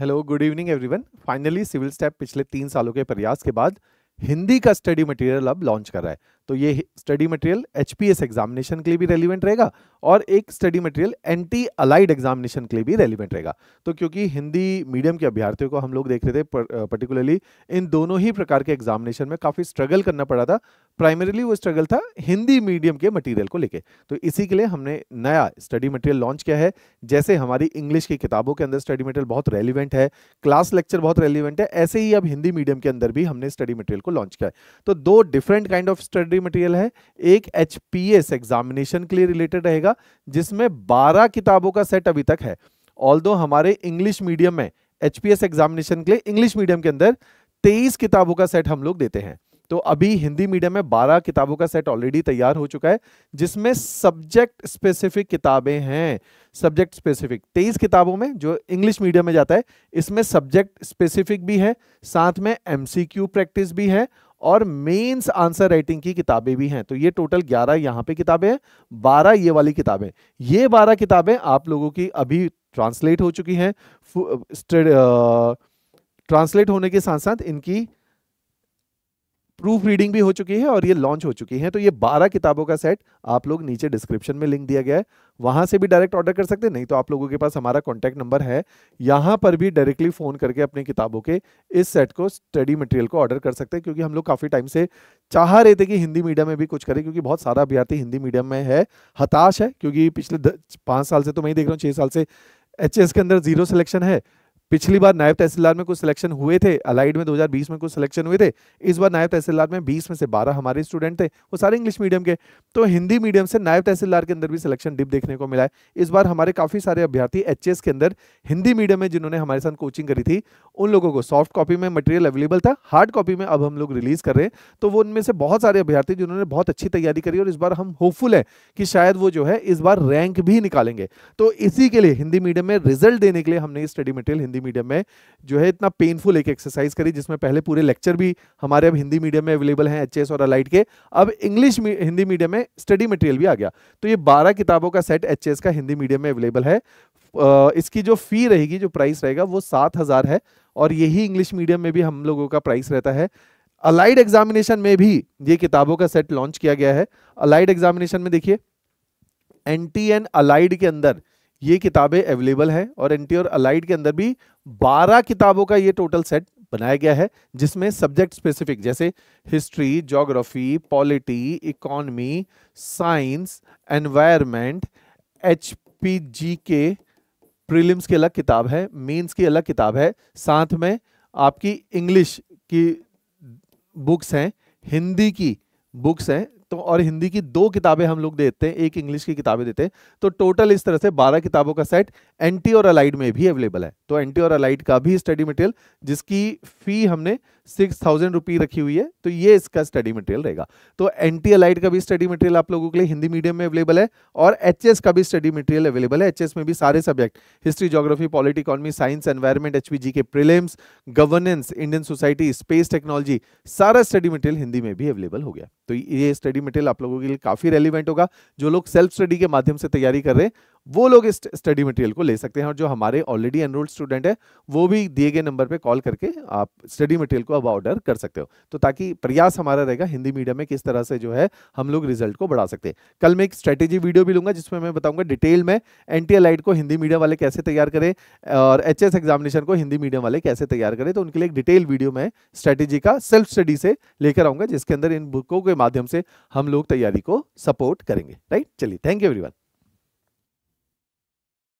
hello good evening everyone finally civil step पिछले तीन सालों के प्रयास के बाद हिंदी का स्टडी मटेरियल अब लॉन्च कर रहा है तो ये स्टडी मटेरियल एच एग्जामिनेशन के लिए भी रेलिवेंट रहेगा और एक स्टडी मटेरियल एंटी अलाइड एग्जामिनेशन के लिए भी रेलिवेंट रहेगा तो क्योंकि हिंदी मीडियम के अभ्यर्थियों को हम लोग देख रहे थे पर्टिकुलरली इन दोनों ही प्रकार के एग्जामिनेशन में काफ़ी स्ट्रगल करना पड़ा था प्राइमरीली वो स्ट्रगल था हिंदी मीडियम के मटीरियल को लेकर तो इसी के लिए हमने नया स्टडी मटेरियल लॉन्च किया है जैसे हमारी इंग्लिश की किताबों के अंदर स्टडी मटेरियल बहुत रेलिवेंट है क्लास लेक्चर बहुत रेलिवेंट है ऐसे ही अब हिंदी मीडियम के अंदर भी हमने स्टडी मटेरियल को लॉन्च किया है तो दो different kind of study secondary material है एक एच एग्जामिनेशन के लिए रिलेटेड रहेगा जिसमें 12 किताबों का सेट अभी तक है ऑल हमारे इंग्लिश मीडियम में एच एग्जामिनेशन के लिए इंग्लिश मीडियम के अंदर तेईस किताबों का सेट हम लोग देते हैं तो अभी हिंदी मीडियम में 12 किताबों का सेट ऑलरेडी तैयार हो चुका है जिसमें सब्जेक्ट स्पेसिफिक किताबें हैं सब्जेक्ट स्पेसिफिक 23 किताबों में जो इंग्लिश मीडियम में जाता है इसमें सब्जेक्ट स्पेसिफिक भी है साथ में एमसीक्यू प्रैक्टिस भी है और मेंस आंसर राइटिंग की किताबें भी हैं तो ये टोटल 11 यहाँ पे किताबें हैं 12 ये वाली किताबें ये 12 किताबें आप लोगों की अभी ट्रांसलेट हो चुकी हैं ट्रांसलेट होने के साथ साथ इनकी प्रूफ रीडिंग भी हो चुकी है और ये लॉन्च हो चुकी है तो ये बारह किताबों का सेट आप लोग नीचे डिस्क्रिप्शन में लिंक दिया गया है वहां से भी डायरेक्ट ऑर्डर कर सकते हैं नहीं तो आप लोगों के पास हमारा कॉन्टैक्ट नंबर है यहाँ पर भी डायरेक्टली फ़ोन करके अपनी किताबों के इस सेट को स्टडी मटेरियल को ऑर्डर कर सकते हैं क्योंकि हम लोग काफ़ी टाइम से चाह रहे थे कि हिंदी मीडियम में भी कुछ करें क्योंकि बहुत सारा अभ्यार्थी हिंदी मीडियम में है हताश है क्योंकि पिछले पांच साल से तो मैं ही देख रहा हूँ छह साल से एच के अंदर जीरो सिलेक्शन है पिछली बार नायब तहसीलदार में कुछ सिलेक्शन हुए थे अलाइड में 2020 में कुछ सिलेक्शन हुए थे इस बार नायब तहसीलदार में 20 में से 12 हमारे स्टूडेंट थे वो सारे इंग्लिश मीडियम के तो हिंदी मीडियम से नायब तहसीलदार के अंदर भी सिलेक्शन डिप देखने को मिला है इस बार हमारे काफ़ी सारे अभ्यर्थी एच के अंदर हिंदी मीडियम में जिन्होंने हमारे साथ कोचिंग करी थी उन लोगों को सॉफ्ट कॉपी में मटेरियल अवेलेबल था हार्ड कॉपी में अब हम लोग रिलीज़ कर रहे हैं तो वो उनमें से बहुत सारे अभ्यर्थी जिन्होंने बहुत अच्छी तैयारी करी और इस बार हम होपफुल हैं कि शायद वो जो है इस बार रैंक भी निकालेंगे तो इसी के लिए हिंदी मीडियम में रिजल्ट देने के लिए हमने study material Hindi Hindi medium में जो है इतना पेनफुल एक एक्सरसाइज करी जिसमें पहले पूरे लेक्चर भी हमारे अब हिंदी मीडियम में अवेलेबल हैं एच और अलाइट के अब इंग्लिश हिंदी मीडियम में स्टडी मटेरियल भी आ गया तो ये बारह किताबों का सेट एच का हिंदी मीडियम में अवेलेबल है इसकी जो फी रहेगी जो प्राइस रहेगा वो सात है और यही इंग्लिश मीडियम में भी हम लोगों का प्राइस रहता है अलाइड एग्जामिनेशन में भी ये किताबों का सेट लॉन्च किया गया है अलाइड एग्जामिनेशन में देखिए एनटी एंड अलाइड के अंदर ये किताबें अवेलेबल हैं और एनटी और अलाइड के अंदर भी 12 किताबों का ये टोटल सेट बनाया गया है जिसमें सब्जेक्ट स्पेसिफिक जैसे history geography polity economy science environment H के प्रीलिम्स की अलग किताब है मेंस की अलग किताब है साथ में आपकी इंग्लिश की बुक्स हैं हिंदी की बुक्स हैं तो और हिंदी की दो किताबें हम लोग देते हैं एक इंग्लिश की किताबें देते हैं तो टोटल इस तरह से बारह किताबों का सेट एंटी और अलाइड में भी अवेलेबल है तो एंटी और अलाइड का भी स्टडी मटेरियल जिसकी फी हमने सिक्स थाउजेंड रुपी रखी हुई है तो ये इसका स्टडी मटेरियल रहेगा तो एंटी अलाइड का भी स्टडी मटेरियल आप लोगों के लिए हिंदी मीडियम में अवेलेबल है और एच का भी स्टडी मटेरियल अवेलेबल है एच में भी सारे subject history geography polity economy science environment H के prelims governance Indian society space technology सारा स्टडी मटेरियल हिंदी में भी अवेलेबल हो गया तो ये स्टडी मटेरियल आप लोगों के लिए काफ़ी रेलिवेंट होगा जो लोग सेल्फ स्टडी के माध्यम से तैयारी कर रहे हैं वो लोग इस स्टडी मटेरियल को ले सकते हैं और जो हमारे ऑलरेडी एनरोल्ड स्टूडेंट है वो भी दिए गए नंबर पे कॉल करके आप स्टडी मटेरियल को अब ऑर्डर कर सकते हो तो ताकि प्रयास हमारा रहेगा हिंदी मीडियम में किस तरह से जो है हम लोग रिजल्ट को बढ़ा सकते हैं कल मैं एक स्ट्रेटेजी वीडियो भी लूंगा जिसमें मैं बताऊंगा डिटेल में एन को हिंदी मीडियम वाले कैसे तैयार करें और एच एग्जामिनेशन को हिंदी मीडियम वाले कैसे तैयार करें तो उनके लिए एक डिटेल वीडियो में स्ट्रेटेजी का सेल्फ स्टडी से लेकर आऊंगा जिसके अंदर इन बुकों के माध्यम से हम लोग तैयारी को सपोर्ट करेंगे राइट चलिए थैंक यू एवरी